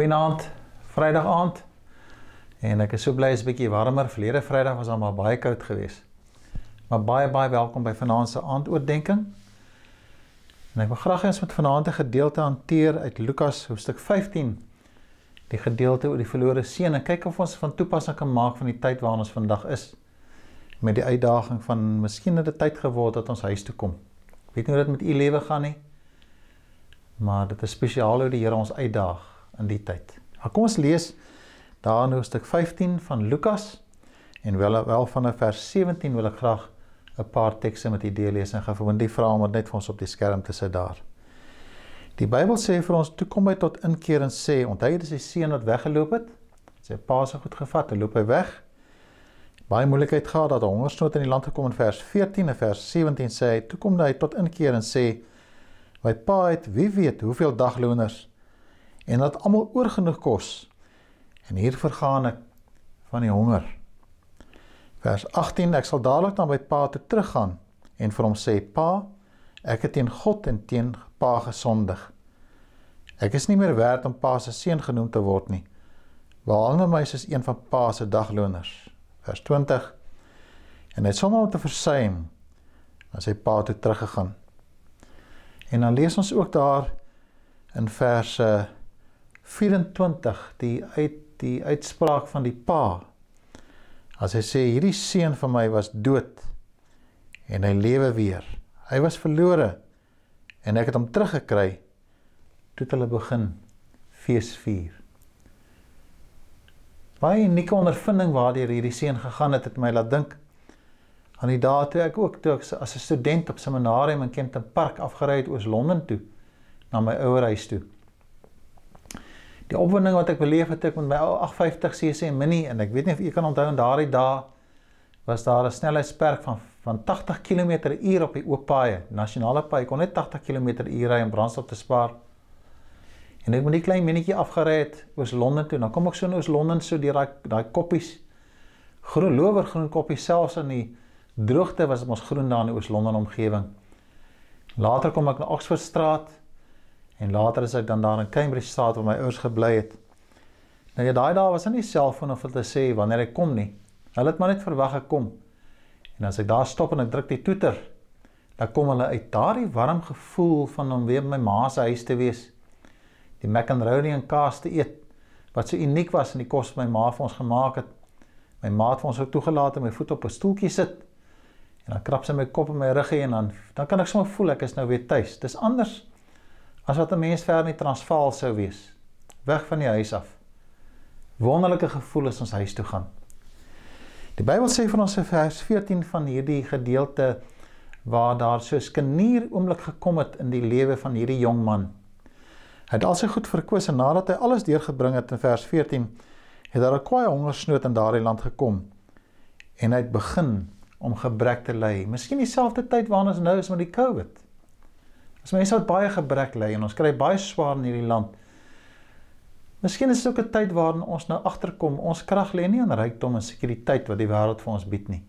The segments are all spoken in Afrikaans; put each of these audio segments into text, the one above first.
Goeienaand. Vrydag aand. En ek is so bly is 'n bietjie warmer. Verlede Vrydag was almal baie koud geweest. Maar baie baie welkom by vanaand se aandoordenking. En ek wil graag eens met vanaand 'n gedeelte hanteer uit Lukas hoofstuk 15. Die gedeelte oor die verlore seun en kyk of ons van toepassing kan maak van die tyd waarin ons vandag is met die uitdaging van miskien het dit tyd geword dat ons huis toe kom. Ek weet nie hoe dit met u lewe gaan nie. Maar dit is spesiaal hoe die Here ons uitdaag in die tyd. Maar kom ons lees daar in hoofstuk 15 van Lukas en wel wel van vers 17 wil ek graag 'n paar tekste met u deel lees en gaan verwond die vrae maar net vir ons op die skerm te sit daar. Die Bybel sê vir ons toe kom hy tot inkeer en sê onthou jy sy seun wat weggeloop het? Sy pa se goed gevat en loop hy weg. Baie moeilikheid gehad dat hongersnood in die land gekom in vers 14 en vers 17 sê hy toe kom hy tot inkeer en sê my pa het wie weet hoeveel dagloners en laat almal oorgenoeg kos. En hier vergaan ek van die honger. Vers 18 Ek sal dadelik na my pa toe teruggaan en vir hom sê: "Pa, ek het teen God en teen pa gesondig. Ek is nie meer werd om pa se seun genoem te word nie. Behaal nou my as een van pa se dagloners." Vers 20 En hy het sommer te versuim as hy pa toe teruggegaan. En dan lees ons ook daar in verse uh, 24 die uit die uitspraak van die pa. As hy sê hierdie seun van my was dood en hy lewe weer. Hy was verlore en ek het hom teruggekry. Toe het hulle begin fees vier. Baie unieke ondervinding waardeur hierdie seun gegaan het, het my laat dink aan die dae toe ek ook toe ek as 'n student op seminarium in Kenton Park afgery het oor Londen toe na my ouerhuis toe. Die opwinding wat ek beleef het ek met my ou 850 cc mini en ek weet nie of jy kan onthou in daardie dae was daar 'n snelheidsperk van van 80 km/h op die oop paaie, nasionale paai kon net 80 km/h ry om brandstof te spaar. En ek moet die klein minietjie afgery het oor Londen toe, dan nou kom ek so nou oor Londen so deur daai daai koppies groen lower groen koppies selfs in die droogte was dit mos groen daar in oor Londen omgewing. Later kom ek na Oxford Street En later as ek dan daar in Cambridge staat waar my ouers gebly het. Nou ja, daai dae was daar nie selfone of wat te sê wanneer ek kom nie. Hulle het maar net verwag ek kom. En as ek daar stop en ek druk die toeter, dan kom hulle uit daardie warm gevoel van om weer by my ma se huis te wees. Die macaroni en kaas te eet wat so uniek was in die kos wat my ma vir ons gemaak het. My ma het vir ons ook toegelaat om my voet op 'n stoeltjie sit. En dan krap sy my kop en my rug en dan dan kan ek sommer voel ek is nou weer tuis. Dis anders as wat 'n mens ver in die Transvaal sou wees, weg van die huis af. Wonderlike gevoel as ons huis toe gaan. Die Bybel sê van ons in vers 14 van hierdie gedeelte waar daar so 'n skenuur oomblik gekom het in die lewe van hierdie jong man. Hy het al sy goed verkwis en nadat hy alles deurgebring het in vers 14, het daar 'n kwaai hongersnood in daardie land gekom en hy het begin om gebrek te ly. Miskien dieselfde tyd waarna ons nou is met die COVID. As mense wat baie gebrek lê en ons kry baie swaar in hierdie land. Miskien is dit ook 'n tyd waarin ons nou agterkom, ons krag lê nie in rykdom en sekuriteit wat die wêreld vir ons bied nie.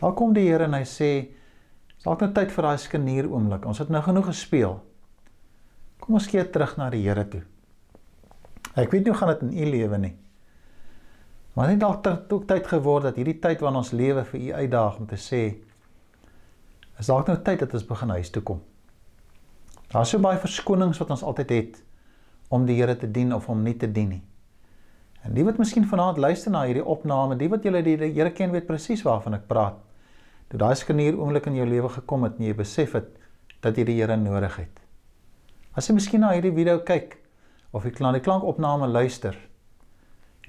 Daar kom die Here en hy sê, "Saak nou tyd vir daai skenuur oomblik. Ons het nou genoeg gespeel. Kom ons keer terug na die Here toe." Ek weet nie hoe gaan dit in u lewe nie. Maar dit dalk ook tyd geword dat hierdie tyd waarin ons lewe vir u uitdaag om te sê, "Is dalk nou tyd dat ons begin huis toe kom?" Daar's so baie verskonings wat ons altyd het om die Here te dien of om nie te dien nie. En die wat miskien vanaand luister na hierdie opname, die wat julle die Here ken weet presies waarvan ek praat. Toe daai skenuur oomblik in jou lewe gekom het en jy besef het dat jy die Here nodig het. As jy miskien na hierdie video kyk of jy klaar die klankopname luister,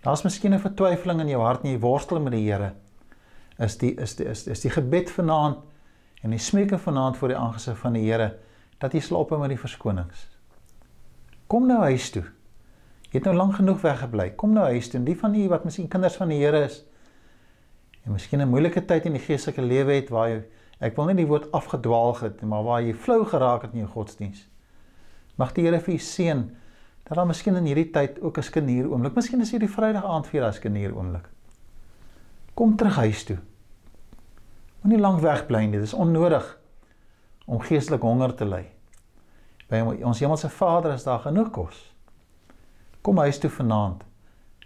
daar's miskien 'n vertwyfeling in jou hart en jy worstel met die Here. Is die is die is, is die gebed vanaand en die smeeke vanaand voor die aangesig van die Here dat jy slaap met die verskonings. Kom nou huis toe. Jy het nou lank genoeg weggebly. Kom nou huis toe. En die van u wat miskien kinders van die Here is en miskien 'n moeilike tyd in die geestelike lewe het waar jy ek wil nie die woord afgedwaal het, maar waar jy flou geraak het in jou godsdiens. Mag die Here vir u seën dat daar miskien in hierdie tyd ook 'n skenuur oomblik, miskien is hierdie Vrydag aand vir daas skenuur oomblik. Kom terug huis toe. Moenie lank wegbly nie, dis onnodig om geestelik honger te ly. By ons Hemelse Vader is daar genoeg kos. Kom huis toe vanaand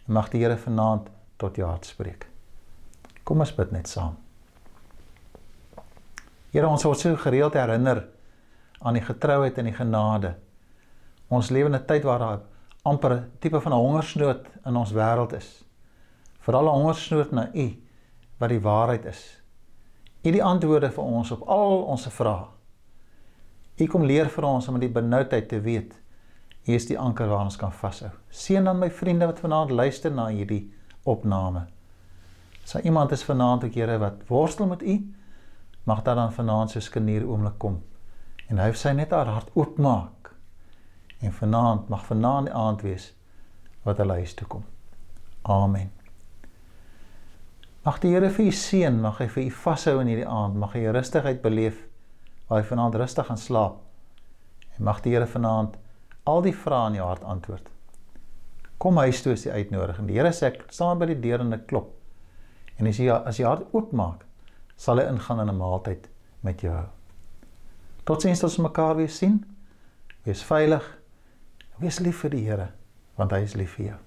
en mag die Here vanaand tot jou hart spreek. Kom ons bid net saam. Here ons word so gereeld herinner aan die getrouheid en die genade. Ons lewe in 'n tyd waar daar amper 'n tipe van hongersnood in ons wêreld is. Veral 'n hongersnood na U wat die waarheid is. U die antwoorde vir ons op al ons vrae. U kom leer vir ons om in die benoudheid te weet U is die anker waaraan ons kan vashou. Seën dan my vriende wat vanaand luister na hierdie opname. Sal iemand is vanaand ook Here wat worstel met U, mag daar dan vanaand so 'n skenuur oomblik kom en hy sy net haar hart oopmaak. En vanaand mag vanaand die aand wees wat hulle huis toe kom. Amen. Mag die Here vir u seën, mag hy vir u vashou in hierdie aand, mag hy rustigheid beleef waar jy vanaand rustig gaan slaap. En mag die Here vanaand al die vrae in jou hart antwoord. Kom huis toe as jy uitnodig en die Here sê ek staan by die deur en ek klop. En as jy as jy hart oopmaak, sal hy ingaan in 'n maaltyd met jou. Totsiens tot ons mekaar weer sien. Wees veilig. Wees lief vir die Here want hy is lief vir jou.